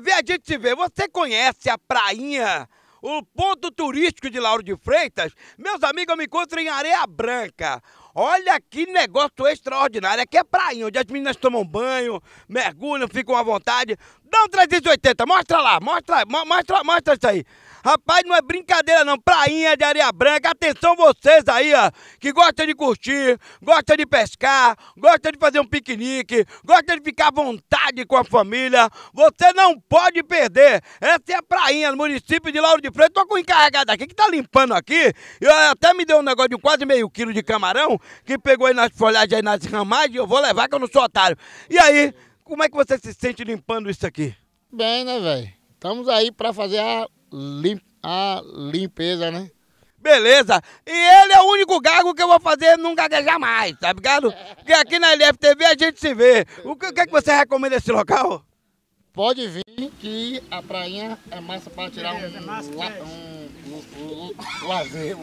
TV a gente se vê. Você conhece a prainha? O ponto turístico de Lauro de Freitas, meus amigos, eu me encontro em Areia Branca. Olha que negócio extraordinário. Aqui é prainha, onde as meninas tomam banho, mergulham, ficam à vontade. Dá um 380, mostra lá, mostra, mostra, mostra isso aí. Rapaz, não é brincadeira não, prainha de areia branca, atenção vocês aí, ó, que gostam de curtir, gostam de pescar, gostam de fazer um piquenique, gostam de ficar à vontade com a família, você não pode perder, essa é a prainha no município de Lauro de Freitas, tô com o encarregado aqui que tá limpando aqui, eu até me deu um negócio de quase meio quilo de camarão, que pegou aí nas folhagens, aí nas ramagens, eu vou levar que eu não sou otário. E aí, como é que você se sente limpando isso aqui? Bem, né, velho? Estamos aí para fazer a, lim... a limpeza, né? Beleza. E ele é o único gago que eu vou fazer não gaguejar mais, tá ligado? Porque aqui na LFTV a gente se vê. O que, que, é que você recomenda esse local? Pode vir que a prainha é massa para tirar um, é massa, um, lazer.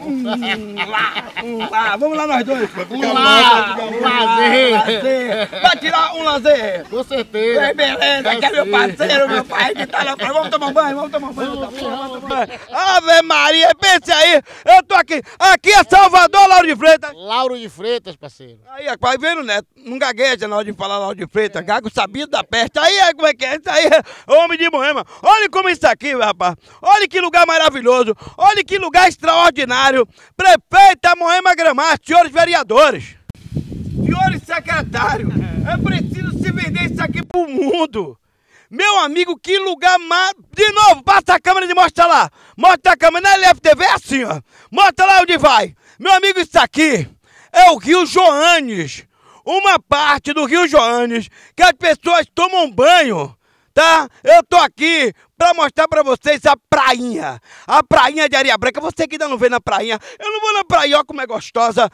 Lá, vamos lá nós dois. Um lá, um lazer. Vai tirar um lazer. Com certeza. Vai, é beleza, aqui é, é meu parceiro, meu pai que tá lá. Vamos tomar banho, vamos tomar banho. Vamos, vamos, vamos, Ave Maria, pense aí, eu tô aqui. Aqui é Salvador, Lauro de Freitas. Lauro de Freitas, parceiro. Aí, rapaz, vendo, né? Não gagueja na hora de falar Lauro de Freitas. É. Gago sabido da peste. Aí, como é que é? Isso aí é homem de moema. Olha como isso aqui, rapaz. Olha que lugar maravilhoso. Olha que lugar extraordinário. Prefeita Moema Gramarte, senhores vereadores, senhores secretários, é preciso se vender isso aqui pro mundo. Meu amigo, que lugar mais... De novo, passa a câmera e mostra lá. Mostra a câmera, na é LFTV é assim, ó. Mostra lá onde vai. Meu amigo, isso aqui é o Rio Joanes. Uma parte do Rio Joanes que as pessoas tomam banho tá? Eu tô aqui pra mostrar pra vocês a prainha, a prainha de areia branca. Você que ainda não vê na prainha, eu não vou na praia, ó como é gostosa.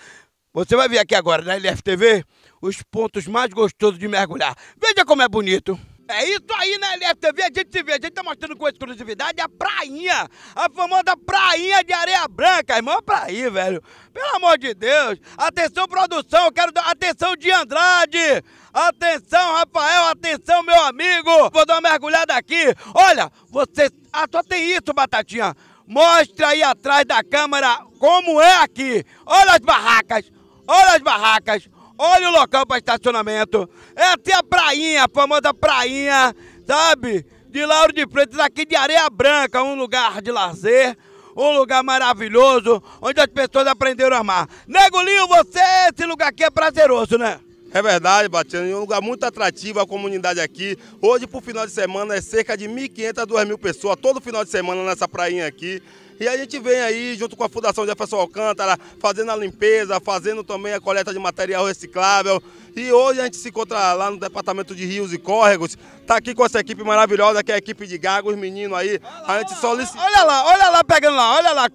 Você vai ver aqui agora na LFTV os pontos mais gostosos de mergulhar. Veja como é bonito. É isso aí, né, LFTV? A gente vê, a gente tá mostrando com exclusividade a prainha, a famosa prainha de areia branca. Irmão, pra aí, velho. Pelo amor de Deus. Atenção, produção, eu quero dar atenção de Andrade. Atenção, Rafael, atenção, meu amigo. Vou dar uma mergulhada aqui. Olha, você... Ah, só tem isso, Batatinha. Mostra aí atrás da câmera como é aqui. Olha as barracas. Olha as barracas. Olha o local para estacionamento. É até a prainha, a famosa prainha, sabe? De Lauro de Freitas, aqui de Areia Branca, um lugar de lazer, um lugar maravilhoso, onde as pessoas aprenderam a amar. Negolinho, você, esse lugar aqui é prazeroso, né? É verdade, Batiano, é um lugar muito atrativo a comunidade aqui. Hoje, por final de semana, é cerca de 1.500 a 2.000 pessoas, todo final de semana nessa prainha aqui. E a gente vem aí, junto com a Fundação Jefferson Alcântara, fazendo a limpeza, fazendo também a coleta de material reciclável. E hoje a gente se encontra lá no Departamento de Rios e Córregos. Está aqui com essa equipe maravilhosa, que é a equipe de Gagos, menino aí. A gente solicita... Olha lá, olha lá pegando lá, olha lá,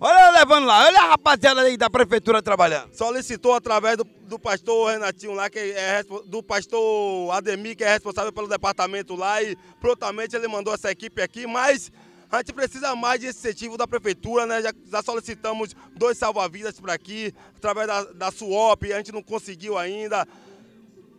olha lá levando lá, olha a rapaziada aí da prefeitura trabalhando. Solicitou através do, do pastor Renatinho lá, que é do pastor Ademir, que é responsável pelo departamento lá. E prontamente ele mandou essa equipe aqui, mas... A gente precisa mais de incentivo da prefeitura, né? Já, já solicitamos dois salva-vidas para aqui, através da, da SUOP, a gente não conseguiu ainda.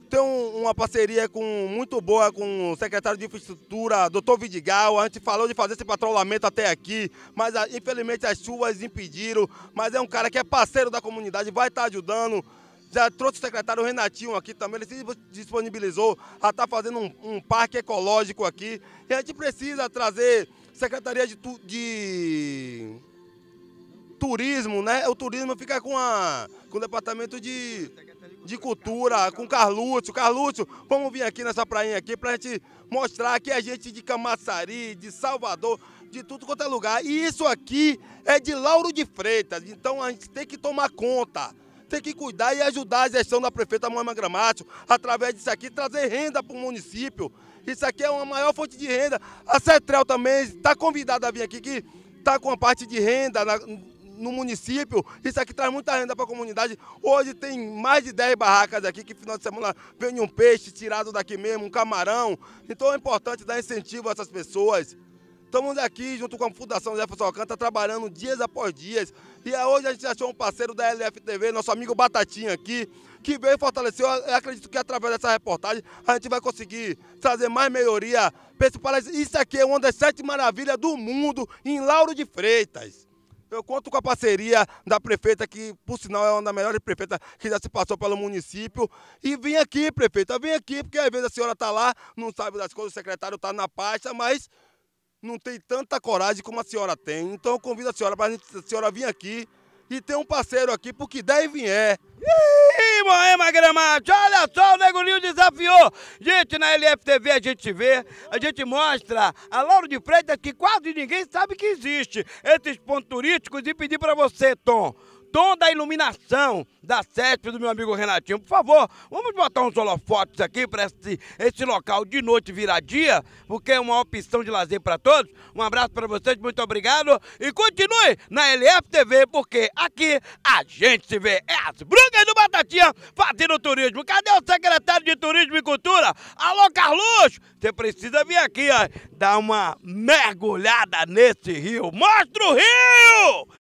Tem um, uma parceria com, muito boa com o secretário de infraestrutura, doutor Vidigal. A gente falou de fazer esse patrulhamento até aqui, mas a, ah, infelizmente as chuvas impediram. Mas é um cara que é parceiro da comunidade, vai estar tá ajudando. Já trouxe o secretário Renatinho aqui também, ele se disponibilizou a estar tá fazendo um, um parque ecológico aqui. E a gente precisa trazer Secretaria de, tu, de Turismo, né? O turismo fica com, a, com o Departamento de, de Cultura, com o Carlúcio. Carlúcio, vamos vir aqui nessa prainha aqui para a gente mostrar que a é gente de Camaçari, de Salvador, de tudo quanto é lugar. E isso aqui é de Lauro de Freitas, então a gente tem que tomar conta tem que cuidar e ajudar a gestão da prefeita Moema Gramático, através disso aqui, trazer renda para o município. Isso aqui é uma maior fonte de renda. A CETREL também está convidada a vir aqui, que está com a parte de renda na, no município. Isso aqui traz muita renda para a comunidade. Hoje tem mais de 10 barracas aqui, que final de semana vende um peixe tirado daqui mesmo, um camarão. Então é importante dar incentivo a essas pessoas. Estamos aqui junto com a Fundação Jefferson Alcântara trabalhando dias após dias. E é hoje a gente achou um parceiro da LFTV, nosso amigo Batatinha aqui, que veio fortalecer. Eu acredito que através dessa reportagem a gente vai conseguir trazer mais melhoria. Isso aqui é uma das sete maravilhas do mundo em Lauro de Freitas. Eu conto com a parceria da prefeita, que por sinal é uma das melhores prefeitas que já se passou pelo município. E vim aqui, prefeita, vim aqui, porque às vezes a senhora está lá, não sabe das coisas, o secretário está na pasta, mas não tem tanta coragem como a senhora tem. Então eu convido a senhora para a senhora vir aqui e ter um parceiro aqui, porque deve é. Ih, Moema Gramado, olha só, o Negolinho desafiou. Gente, na LFTV a gente vê, a gente mostra a Lauro de Freitas que quase ninguém sabe que existe. Esses pontos turísticos e pedir para você, Tom, dom da iluminação da CESP do meu amigo Renatinho. Por favor, vamos botar uns holofotes aqui para esse, esse local de noite virar dia, porque é uma opção de lazer para todos. Um abraço para vocês, muito obrigado e continue na LF TV, porque aqui a gente se vê. É as brugas do Batatinha fazendo turismo. Cadê o secretário de Turismo e Cultura? Alô, Carlos! Você precisa vir aqui, ó, dar uma mergulhada nesse rio. Mostra o rio!